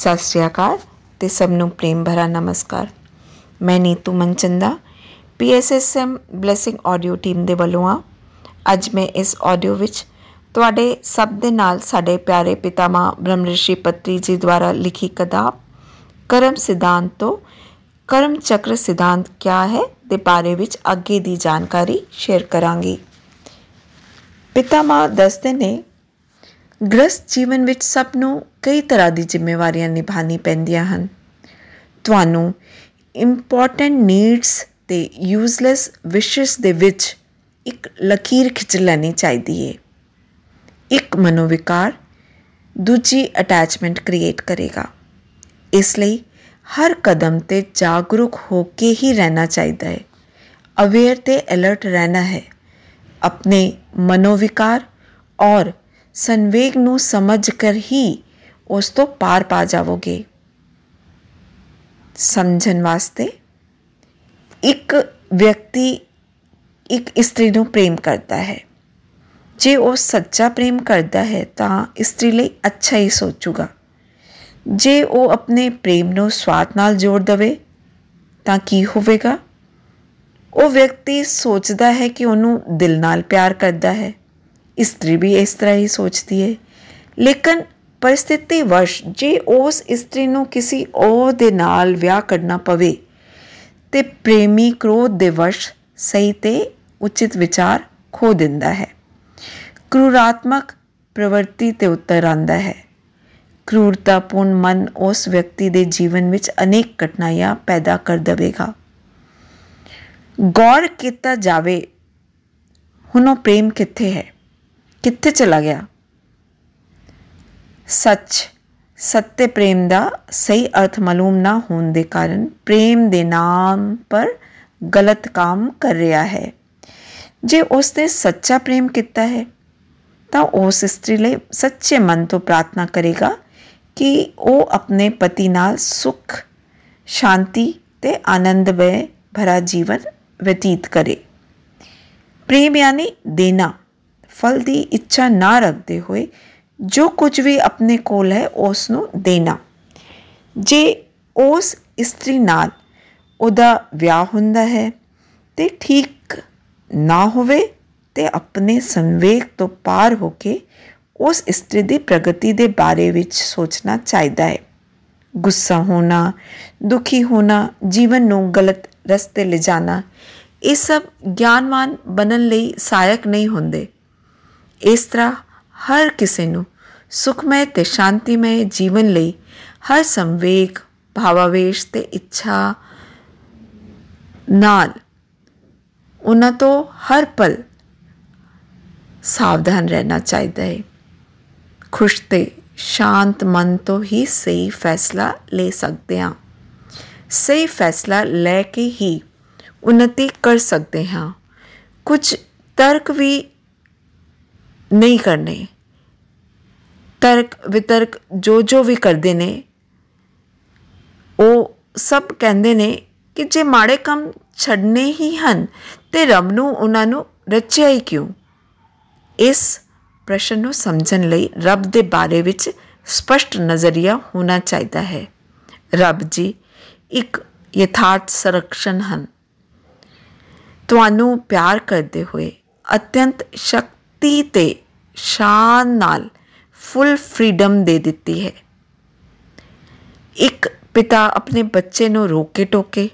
ਸਤਿ ਸ੍ਰੀ ਅਕਾਲ ਤੇ ਸਭ ਨੂੰ ਪ੍ਰੇਮ ਭਰਾ ਨਮਸਕਾਰ ਮੈਂ Neetu Manchanda PSSM blessing audio team ਦੇ ਵੱਲੋਂ ਆ ਅੱਜ ਮੈਂ ਇਸ ਆਡੀਓ ਵਿੱਚ ਤੁਹਾਡੇ ਸਭ ਦੇ ਨਾਲ ਸਾਡੇ ਪਿਆਰੇ ਪਿਤਾਮਾ ਰਿਸ਼ੀ ਪਤਰੀ ਜੀ ਦੁਆਰਾ ਲਿਖੀ ਕਿਤਾਬ ਕਰਮ ਸਿਧਾਂਤ ਤੋਂ ਕਰਮ ਚੱਕਰ ਸਿਧਾਂਤ ਕੀ ਹੈ ਦੇ ਬਾਰੇ ਵਿੱਚ ਅੱਗੇ ਦੀ ਜਾਣਕਾਰੀ ਸ਼ੇਅਰ ਕਰਾਂਗੀ ਪਿਤਾਮਾ ਦੱਸਦੇ ਨੇ ਗ੍ਰਸਥ ਜੀਵਨ ਵਿੱਚ ਸਭ ਨੂੰ ਕਈ ਤਰ੍ਹਾਂ ਦੀ ਜ਼ਿੰਮੇਵਾਰੀਆਂ ਨਿਭਾਣੀ ਪੈਂਦੀਆਂ ਹਨ ਤੁਹਾਨੂੰ ਇੰਪੋਰਟੈਂਟ ਨੀਡਸ ਤੇ ਯੂਸਲੈਸ ਵਿਸ਼ਸ ਦੇ ਵਿੱਚ ਇੱਕ ਲਕੀਰ ਖਿੱਚ ਲੈਣੀ ਚਾਹੀਦੀ ਹੈ ਇੱਕ ਮਨੋਵਿਕਾਰ ਦੂਜੀ ਅਟੈਚਮੈਂਟ ਕ੍ਰੀਏਟ ਕਰੇਗਾ ਇਸ ਲਈ ਹਰ ਕਦਮ ਤੇ ਜਾਗਰੂਕ ਹੋ ਕੇ ਹੀ ਰਹਿਣਾ ਚਾਹੀਦਾ ਹੈ ਅਵੇਅਰ ਤੇ ਅਲਰਟ ਰਹਿਣਾ ਹੈ ਆਪਣੇ ਮਨੋਵਿਕਾਰ ਔਰ ਸੰਵੇਗ ਨੂੰ ਸਮਝ ਕਰ ਹੀ ਉਸ ਤੋਂ ਪਾਰ ਪਾ ਜਾਵੋਗੇ ਸਮਝਣ ਵਾਸਤੇ ਇੱਕ ਵਿਅਕਤੀ ਇੱਕ ਇਸਤਰੀ ਨੂੰ ਪ੍ਰੇਮ ਕਰਦਾ ਹੈ ਜੇ ਉਹ ਸੱਚਾ ਪ੍ਰੇਮ ਕਰਦਾ ਹੈ ਤਾਂ ਇਸਤਰੀ ਲਈ ਅੱਛਾ ਹੀ ਸੋਚੂਗਾ ਜੇ ਉਹ ਆਪਣੇ ਪ੍ਰੇਮ ਨੂੰ ਸਵਾਦ ਨਾਲ ਜੋੜ ਦਵੇ ਤਾਂ ਕੀ ਹੋਵੇਗਾ ਉਹ ਵਿਅਕਤੀ ਸੋਚਦਾ ਹੈ ਕਿ ਉਹਨੂੰ ਦਿਲ ਨਾਲ ਪਿਆਰ ਕਰਦਾ ਹੈ ਇਸਤਰੀ ਵੀ ਇਸ ਤਰ੍ਹਾਂ ਹੀ ਸੋਚਦੀ ਹੈ ਲੇਕਿਨ ਪਰਿਸਥਿਤੀ ਵਸ਼ ਜੇ ਉਸ ਇਸਤਰੀ ਨੂੰ ਕਿਸੇ ਔਰ ਦੇ ਨਾਲ ਵਿਆਹ ਕਰਨਾ ਪਵੇ ਤੇ ਪ੍ਰੇਮੀ ਕ੍ਰੋਧ ਦੇ ਵਸ਼ ਸਹੀ ਤੇ ਉਚਿਤ ਵਿਚਾਰ ਖੋ ਦਿੰਦਾ ਹੈ ਕਰੂਰਾਤਮਕ ਪ੍ਰਵਰਤੀ ਤੇ ਉੱਤਰ ਆਂਦਾ ਹੈ ਕਰੂਰਤਾਪੂਰਨ ਮਨ ਉਸ ਵਿਅਕਤੀ ਦੇ ਜੀਵਨ ਵਿੱਚ ਅਨੇਕ ਕਠਿਨਾਈਆਂ ਪੈਦਾ ਕਰ ਦੇਵੇਗਾ ਗੌਰ ਕੀਤਾ ਜਾਵੇ ਹੁਣੋ ਪ੍ਰੇਮ ਕਿੱਥੇ ਹੈ ਕਿੱਥੇ ਚਲਾ ਗਿਆ ਸੱਚ ਸੱਤੇ ਪ੍ਰੇਮ ਦਾ ਸਹੀ ਅਰਥ ਮਾਲੂਮ ਨਾ ਹੋਣ ਦੇ ਕਾਰਨ ਪ੍ਰੇਮ ਦੇ ਨਾਮ ਪਰ ਗਲਤ ਕੰਮ ਕਰ ਰਿਹਾ ਹੈ ਜੇ ਉਸ ਨੇ ਸੱਚਾ ਪ੍ਰੇਮ ਕੀਤਾ ਹੈ ਤਾਂ ਉਸ ਇਸਤਰੀ ਲਈ ਸੱਚੇ ਮਨ ਤੋਂ ਪ੍ਰਾਰਥਨਾ ਕਰੇਗਾ ਕਿ ਉਹ ਆਪਣੇ ਪਤੀ ਨਾਲ ਸੁਖ ਸ਼ਾਂਤੀ ਤੇ ਆਨੰਦਮਈ ਭਰਾ ਜੀਵਨ ਬਤੀਤ ਕਰੇ ਪ੍ਰੇਮ ਯਾਨੀ ਦੇਣਾ ਫਲ ਦੀ ਇੱਛਾ ਨਾ ਰੱਖਦੇ ਹੋਏ ਜੋ ਕੁਝ ਵੀ ਆਪਣੇ ਕੋਲ ਹੈ ਉਸ ਨੂੰ ਦੇਣਾ ਜੇ ਉਸ ਇਸਤਰੀ ਨਾਲ ਉਹਦਾ ਵਿਆਹ ਹੁੰਦਾ ਹੈ ਤੇ ਠੀਕ ਨਾ ਹੋਵੇ ਤੇ ਆਪਣੇ ਸੰਵੇਗ ਤੋਂ ਪਾਰ ਹੋ ਕੇ ਉਸ ਇਸਤਰੀ ਦੀ ਪ੍ਰਗਤੀ ਦੇ ਬਾਰੇ ਵਿੱਚ ਸੋਚਣਾ ਚਾਹੀਦਾ ਹੈ ਗੁੱਸਾ ਹੋਣਾ ਦੁਖੀ ਹੋਣਾ ਜੀਵਨ ਨੂੰ ਗਲਤ ਰਸਤੇ ਲਿਜਾਣਾ ਇਹ ਸਭ ਗਿਆਨਵਾਨ ਬਨਣ ਲਈ ਸਹਾਇਕ ਨਹੀਂ ਹੁੰਦੇ ਇਸ ਤਰ੍ਹਾਂ ਹਰ ਕਿਸੇ ਨੂੰ ਸੁਖਮय ਤੇ ਸ਼ਾਂਤੀਮय ਜੀਵਨ ਲਈ ਹਰ ਸੰਵੇਗ ਭਾਵਾਵੇਸ਼ ਤੇ ਇੱਛਾ ਨਾਲ ਉਹਨਾਂ ਤੋਂ ਹਰ ਪਲ ਸਾਵਧਾਨ ਰਹਿਣਾ ਚਾਹੀਦਾ ਹੈ ਖੁਸ਼ ਤੇ ਸ਼ਾਂਤ ਮਨ ਤੋਂ ਹੀ ਸਹੀ ਫੈਸਲਾ ਲੈ ਸਕਦੇ ਹਾਂ ਸਹੀ ਫੈਸਲਾ ਲੈ ਕੇ ਹੀ ਉન્નਤੀ ਕਰ ਸਕਦੇ ਹਾਂ ਕੁਝ ਤਰਕ ਵੀ ਨਹੀਂ ਕਰਨੇ ਤਰਕ ਵਿਤਰਕ ਜੋ ਜੋ ਵੀ ਕਰਦੇ ਨੇ ਉਹ ਸਭ ਕਹਿੰਦੇ ਨੇ ਕਿ ਜੇ ਮਾੜੇ ਕੰਮ ਛੱਡਨੇ ਹੀ ਹਨ ਤੇ ਰੱਬ ਨੂੰ ਉਹਨਾਂ ਨੂੰ ਰਚਿਆ ਹੀ ਕਿਉਂ ਇਸ ਪ੍ਰਸ਼ਨ ਨੂੰ ਸਮਝਣ ਲਈ ਰੱਬ ਦੇ ਬਾਰੇ ਵਿੱਚ ਸਪਸ਼ਟ ਨਜ਼ਰੀਆ ਹੋਣਾ ਚਾਹੀਦਾ ਹੈ ਰੱਬ ਜੀ ਇੱਕ ਯਥਾਰਥ ਸਰਕਸ਼ਨ ਹਨ ਤੁਹਾਨੂੰ ਪਿਆਰ ਕਰਦੇ ਹੋਏ ਅਤਿਅੰਤ ਸ਼ਕਤ ਸ਼ਕਤੀ ਤੇ ਸ਼ਾਨ ਨਾਲ ਫੁੱਲ ਫ੍ਰੀडम ਦੇ ਦਿੱਤੀ ਹੈ ਇੱਕ ਪਿਤਾ ਆਪਣੇ ਬੱਚੇ ਨੂੰ ਰੋਕੇ ਟੋਕੇ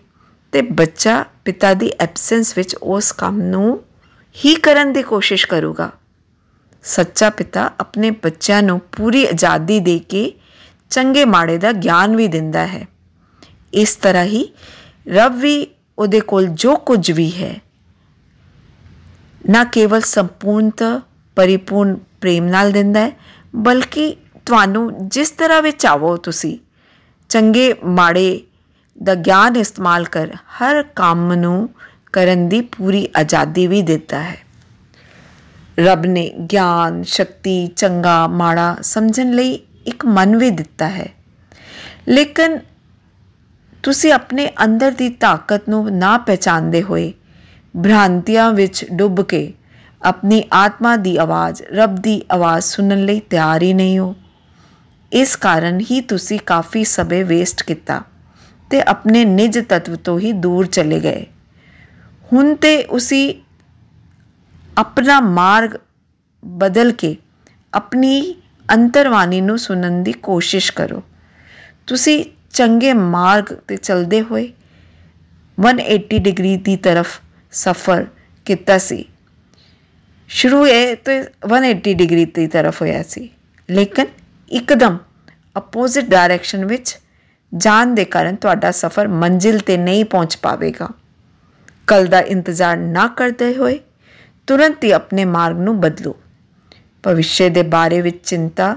ਤੇ ਬੱਚਾ ਪਿਤਾ ਦੀ ਐਬਸੈਂਸ ਵਿੱਚ ਉਸ ਕੰਮ ਨੂੰ ਹੀ ਕਰਨ ਦੀ ਕੋਸ਼ਿਸ਼ ਕਰੂਗਾ ਸੱਚਾ ਪਿਤਾ ਆਪਣੇ ਬੱਚਿਆਂ ਨੂੰ ਪੂਰੀ ਆਜ਼ਾਦੀ ਦੇ ਕੇ ਚੰਗੇ ਮਾੜੇ ਦਾ ਗਿਆਨ ਵੀ ਦਿੰਦਾ ਹੈ ਇਸ ਤਰ੍ਹਾਂ ਹੀ ਰੱਬ ਵੀ ਉਹਦੇ ਕੋਲ ਜੋ ਕੁਝ ਵੀ ਹੈ ਨਾ ਕੇਵਲ ਸੰਪੂਰਨ ਪਰਿਪੂਰਨ ਪ੍ਰੇਮ ਨਾਲ ਦਿੰਦਾ ਹੈ ਬਲਕਿ ਤੁਹਾਨੂੰ ਜਿਸ ਤਰ੍ਹਾਂ ਵਿੱਚ ਆਵੋ ਤੁਸੀਂ ਚੰਗੇ ਮਾੜੇ ਦਾ ਗਿਆਨ ਇਸਤੇਮਾਲ ਕਰ ਹਰ ਕੰਮ ਨੂੰ ਕਰਨ ਦੀ ਪੂਰੀ ਆਜ਼ਾਦੀ ਵੀ ਦਿੰਦਾ ਹੈ ਰੱਬ ਨੇ ਗਿਆਨ ਸ਼ਕਤੀ ਚੰਗਾ ਮਾੜਾ ਸਮਝਣ ਲਈ ਇੱਕ ਮਨ ਵੀ ਦਿੱਤਾ ਹੈ ਲੇਕਿਨ ਤੁਸੀਂ ਆਪਣੇ ਅੰਦਰ ਦੀ ਤਾਕਤ ਨੂੰ ਨਾ ਪਛਾਣਦੇ ਹੋਏ ਭ੍ਰਾਂਤੀਆਂ ਵਿੱਚ ਡੁੱਬ ਕੇ ਆਪਣੀ ਆਤਮਾ ਦੀ ਆਵਾਜ਼ ਰੱਬ ਦੀ ਆਵਾਜ਼ ਸੁਣਨ ਲਈ ਤਿਆਰ ਹੀ ਨਹੀਂ ਹੋ ਇਸ ਕਾਰਨ ਹੀ ਤੁਸੀਂ ਕਾਫੀ ਸਮੇਂ ਵੇਸਟ ਕੀਤਾ ਤੇ ਆਪਣੇ ਨਿਜ ਤਤਵ ਤੋਂ ਹੀ ਦੂਰ ਚਲੇ ਗਏ ਹੁਣ ਤੇ ਉਸੀ ਆਪਣਾ ਮਾਰਗ ਬਦਲ ਕੇ ਆਪਣੀ ਅੰਤਰਵਾਨੀ ਨੂੰ ਸੁਣਨ ਦੀ ਕੋਸ਼ਿਸ਼ ਕਰੋ ਤੁਸੀਂ ਚੰਗੇ ਮਾਰਗ ਤੇ ਚਲਦੇ ਹੋਏ 180 ਡਿਗਰੀ ਦੀ ਤਰਫ ਸਫਰ ਕੀਤਾ ਸੀ ਸ਼ੁਰੂ ਇਹ ਤੇ 180 ਡਿਗਰੀ ਦੀ ਤਰਫ ਹੋਇਆ ਸੀ ਲੇਕਿਨ ਇੱਕਦਮ ਅਪੋਜ਼ਿਟ ਡਾਇਰੈਕਸ਼ਨ ਵਿੱਚ ਜਾਣ ਦੇ ਕਾਰਨ ਤੁਹਾਡਾ ਸਫ਼ਰ ਮੰਜ਼ਿਲ ਤੇ ਨਹੀਂ ਪਹੁੰਚ ਪਾਵੇਗਾ ਕੱਲ ਦਾ ਇੰਤਜ਼ਾਰ ਨਾ ਕਰਦੇ ਹੋਏ ਤੁਰੰਤ ਹੀ ਆਪਣੇ ਮਾਰਗ ਨੂੰ ਬਦਲੋ ਭਵਿੱਖ ਦੇ ਬਾਰੇ ਵਿੱਚ ਚਿੰਤਾ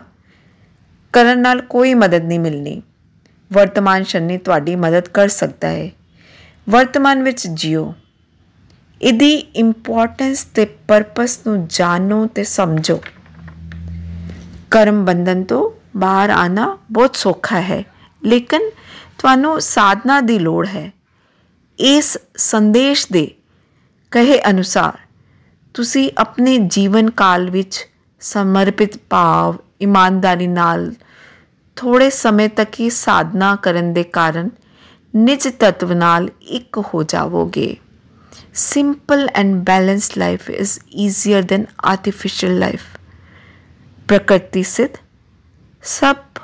ਕਰਨ ਨਾਲ ਕੋਈ ਮਦਦ ਨਹੀਂ ਮਿਲਣੀ ਵਰਤਮਾਨ ਸ਼ਨੀ ਤੁਹਾਡੀ ਮਦਦ ਕਰ ਸਕਦਾ ਹੈ ਵਰਤਮਾਨ ਵਿੱਚ ਜਿਓ ਇਹਦੀ ਇੰਪੋਰਟੈਂਸ ਤੇ ਪਰਪਸ ਨੂੰ ਜਾਣੋ ਤੇ ਸਮਝੋ ਕਰਮ ਬੰਧਨ ਤੋਂ ਬਾਹਰ ਆਣਾ ਬਹੁਤ ਸੌਖਾ ਹੈ ਲੇਕਿਨ ਤੁਹਾਨੂੰ ਸਾਧਨਾ ਦੀ ਲੋੜ ਹੈ ਇਸ ਸੰਦੇਸ਼ ਦੇ ਕਹੇ ਅਨੁਸਾਰ ਤੁਸੀਂ ਆਪਣੇ ਜੀਵਨ ਕਾਲ ਵਿੱਚ ਸਮਰਪਿਤ ਭਾਵ ਇਮਾਨਦਾਰੀ ਨਾਲ ਥੋੜੇ ਸਮੇਂ ਤੱਕ ਹੀ ਸਾਧਨਾ ਕਰਨ ਦੇ ਕਾਰਨ ਨਿਜ ਤਤਵ ਨਾਲ ਇੱਕ ਹੋ ਜਾਵੋਗੇ simple and balanced life is easier than artificial life प्रकृति सिद्ध ਸਭ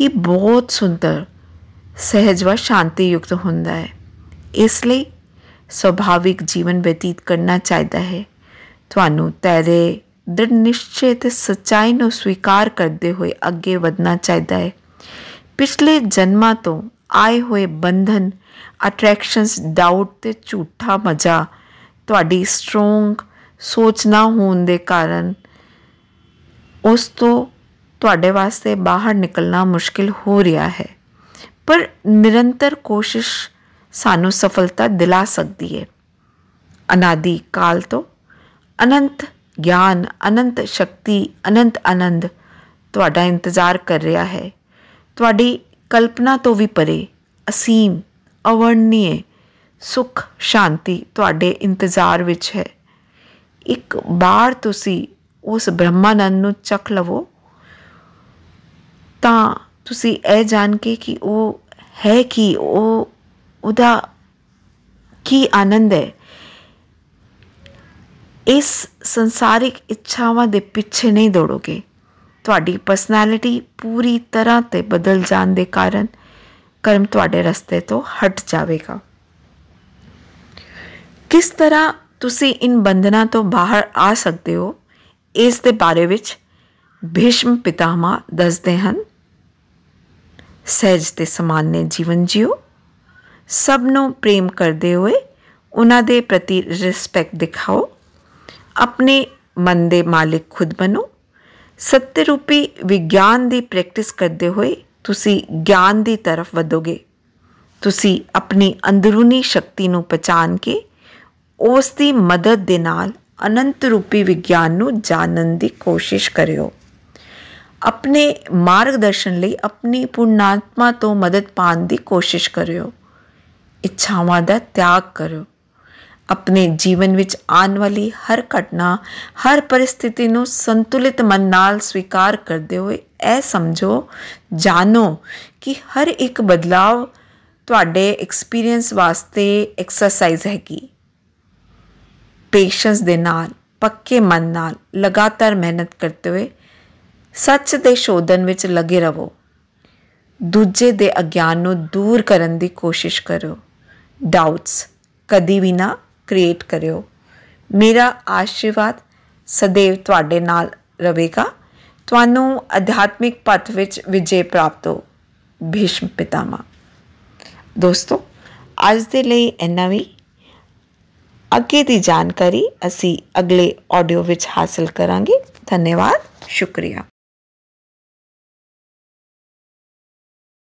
ਹੀ ਬਹੁਤ ਸੁੰਦਰ ਸਹਿਜ ਵਾ ਸ਼ਾਂਤੀ ਯੁਕਤ ਹੁੰਦਾ ਹੈ ਇਸ ਲਈ ਸੁਭਾਵਿਕ ਜੀਵਨ ਬਤੀਤ ਕਰਨਾ ਚਾਹੀਦਾ ਹੈ ਤੁਹਾਨੂੰ ਤੇਰੇ ਦ੍ਰਿੜ ਨਿਸ਼ਚੇ ਤੇ ਸਚਾਈ ਨੂੰ ਸਵੀਕਾਰ ਕਰਦੇ ਹੋਏ ਅੱਗੇ ਵਧਣਾ ਚਾਹੀਦਾ ਹੈ ਪਿਛਲੇ ਜਨਮਾਂ ਤੋਂ ਆਏ ਹੋਏ ਬੰਧਨ ਅਟਰੈਕਸ਼ਨਸ ਡਾਊਟ ਤੇ ਝੂਠਾ ਮਜ਼ਾ ਤੁਹਾਡੀ ਸਟਰੋਂਗ ਸੋਚ ਨਾ ਹੋਣ ਦੇ ਕਾਰਨ ਉਸ ਤੋਂ ਤੁਹਾਡੇ ਵਾਸਤੇ ਬਾਹਰ ਨਿਕਲਣਾ ਮੁਸ਼ਕਿਲ ਹੋ ਰਿਹਾ ਹੈ ਪਰ ਨਿਰੰਤਰ ਕੋਸ਼ਿਸ਼ ਸਾਨੂੰ ਸਫਲਤਾ ਦਿਲਾ ਸਕਦੀ ਹੈ ਅਨਾਦੀ ਕਾਲ ਤੋਂ ਅਨੰਤ ਗਿਆਨ ਅਨੰਤ ਸ਼ਕਤੀ ਅਨੰਤ ਆਨੰਦ ਤੁਹਾਡਾ ਇੰਤਜ਼ਾਰ ਕਰ ਰਿਹਾ ਹੈ ਤੁਹਾਡੀ ਕਲਪਨਾ ਤੋਂ ਵੀ ਪਰੇ ਅਸੀਮ ਅਵਰਣਨੀਏ ਸੁਖ ਸ਼ਾਂਤੀ ਤੁਹਾਡੇ ਇੰਤਜ਼ਾਰ ਵਿੱਚ ਹੈ ਇੱਕ ਬਾਰ ਤੁਸੀਂ ਉਸ ਬ੍ਰਹਮਾਨੰਦ ਨੂੰ ਚੱਕ ਲਵੋ ਤਾਂ ਤੁਸੀਂ ਇਹ ਜਾਣ ਕੇ ਕਿ ਉਹ ਹੈ ਕਿ ਉਹ ਉਹਦਾ ਕੀ ਆਨੰਦ ਹੈ ਇਸ ਸੰਸਾਰਿਕ ਇੱਛਾਵਾਂ ਦੇ ਪਿੱਛੇ ਨਹੀਂ ਦੌੜੋਗੇ ਤੁਹਾਡੀ ਪਰਸਨੈਲਿਟੀ ਪੂਰੀ ਤਰ੍ਹਾਂ ਤੇ ਬਦਲ ਜਾਣ ਦੇ ਕਾਰਨ ਕਰਮ ਤੁਹਾਡੇ ਰਸਤੇ ਤੋਂ ਹਟ ਜਾਵੇਗਾ ਕਿਸ ਤਰ੍ਹਾਂ ਤੁਸੀਂ ਇਨ ਬੰਧਨਾਂ ਤੋਂ ਬਾਹਰ ਆ ਸਕਦੇ ਹੋ ਇਸ ਦੇ ਬਾਰੇ ਵਿੱਚ ਭੀਸ਼ਮ ਪਿਤਾਮਾ ਦੱਸਦੇ ਹਨ ਸਹਿਜ ਤੇ ਸਮਾਨੇ ਜੀਵਨ ਜਿਓ ਸਭ ਨੂੰ ਪ੍ਰੇਮ ਕਰਦੇ ਹੋਏ ਉਹਨਾਂ ਦੇ ਪ੍ਰਤੀ ਰਿਸਪੈਕਟ ਦਿਖਾਓ ਆਪਣੇ ਮਨ ਦੇ ਮਾਲਕ ਖੁਦ ਬਣੋ ਸੱਤ ਰੂਪੀ ਵਿਗਿਆਨ ਦੀ ਪ੍ਰੈਕਟਿਸ ਕਰਦੇ ਹੋਏ ਤੁਸੀਂ ਗਿਆਨ ਦੀ ਤਰਫ ਵਧੋਗੇ ਤੁਸੀਂ ਆਪਣੀ ਅੰਦਰੂਨੀ ਸ਼ਕਤੀ ਨੂੰ ਪਛਾਣ ਕੇ ਉਸ ਦੀ ਮਦਦ ਦੇ ਨਾਲ ਅਨੰਤ ਰੂਪੀ ਵਿਗਿਆਨ ਨੂੰ ਜਾਣਨ ਦੀ ਕੋਸ਼ਿਸ਼ ਕਰਿਓ ਆਪਣੇ ਮਾਰਗਦਰਸ਼ਨ ਲਈ ਆਪਣੀ ਪੂਰਨਾਤਮਾ ਤੋਂ ਮਦਦ ਪਾਣ ਦੀ ਕੋਸ਼ਿਸ਼ ਕਰਿਓ ਇੱਛਾਵਾਂ ਦਾ ਤਿਆਗ ਕਰਿਓ ਆਪਣੇ ਜੀਵਨ ਵਿੱਚ ਆਉਣ ਵਾਲੀ ਹਰ ਘਟਨਾ ਹਰ ਪਰਿਸਥਿਤੀ ਨੂੰ ਸੰਤੁਲਿਤ ਮਨ ਨਾਲ ਸਵੀਕਾਰ ਕਰਦੇ ਹੋਏ ਇਹ ਸਮਝੋ ਜਾਣੋ ਕਿ ਹਰ ਇੱਕ ਬਦਲਾਅ ਤੁਹਾਡੇ ਐਕਸਪੀਰੀਅੰਸ ਵਾਸਤੇ ਐਕਸਰਸਾਈਜ਼ ਹੈਗੀ ਪੇਸ਼ੈਂਸ ਦੇ ਨਾਲ ਪੱਕੇ ਮਨ ਨਾਲ ਲਗਾਤਾਰ ਮਿਹਨਤ ਕਰਦੇ ਹੋਏ ਸੱਚ ਦੇ ਸ਼ੋਧਨ ਵਿੱਚ ਲੱਗੇ ਰਹੋ ਦੂਜੇ ਦੇ ਅਗਿਆਨ ਨੂੰ ਦੂਰ ਕਰਨ ਦੀ ਕੋਸ਼ਿਸ਼ ਕਰੋ ਡਾਊਟਸ ਕਦੀ ਵੀ ਨਾ ਕ੍ਰੀਏਟ ਕਰਿਓ ਮੇਰਾ ਆਸ਼ੀਰਵਾਦ ਸਦੇਵ ਤੁਹਾਡੇ ਨਾਲ ਰਹੇਗਾ ਤੁਹਾਨੂੰ ਅਧਿਆਤਮਿਕ ਪਥ ਵਿੱਚ ਵਿਜੇ ਪ੍ਰਾਪਤ ਹੋ ਭੀਸ਼ਮ ਪਿਤਾਮਾ ਦੋਸਤੋ ਅੱਜ ਦੇ ਲਈ ਇੰਨਾ ਵੀ ਅੱਗੇ ਦੀ ਜਾਣਕਾਰੀ ਅਸੀਂ ਅਗਲੇ ਆਡੀਓ ਵਿੱਚ ਹਾਸਲ ਕਰਾਂਗੇ ਧੰਨਵਾਦ ਸ਼ੁਕਰੀਆ